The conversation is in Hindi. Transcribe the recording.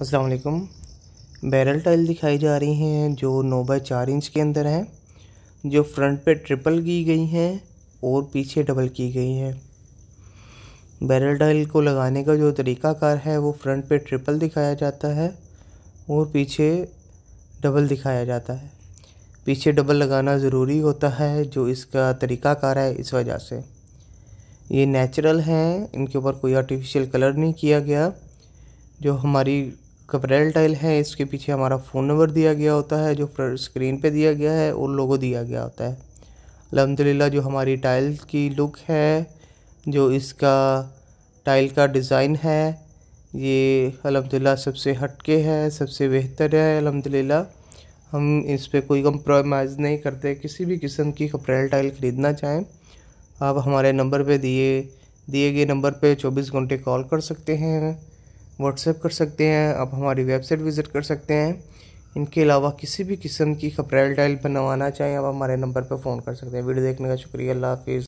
असलकम बैरल टाइल दिखाई जा रही हैं जो नौ बाई चार इंच के अंदर हैं जो फ्रंट पे ट्रिपल की गई हैं और पीछे डबल की गई हैं बैरल टाइल को लगाने का जो तरीकाकार है वो फ्रंट पे ट्रिपल दिखाया जाता है और पीछे डबल दिखाया जाता है पीछे डबल लगाना ज़रूरी होता है जो इसका तरीकाकार है इस वजह से ये नेचुरल हैं इनके ऊपर कोई आर्टिफिशियल कलर नहीं किया गया जो हमारी कपरेल टाइल है इसके पीछे हमारा फ़ोन नंबर दिया गया होता है जो स्क्रीन पे दिया गया है और लोगो दिया गया होता है अलहमदिल्ला जो हमारी टाइल की लुक है जो इसका टाइल का डिज़ाइन है ये अलहमदिल्ला सबसे हटके है सबसे बेहतर है अलहमदिल्ला हम इस पर कोई कम्प्रोमाइज़ नहीं करते किसी भी किस्म की कपरेल टाइल ख़रीदना चाहें आप हमारे नंबर पर दिए दिए गए नंबर पे 24 घंटे कॉल कर सकते हैं व्हाट्सएप कर सकते हैं आप हमारी वेबसाइट विज़िट कर सकते हैं इनके अलावा किसी भी किस्म की खबरेल टाइल बनवाना चाहें आप हमारे नंबर पर फ़ोन कर सकते हैं वीडियो देखने का शुक्रिया अल्लाह हाफिज़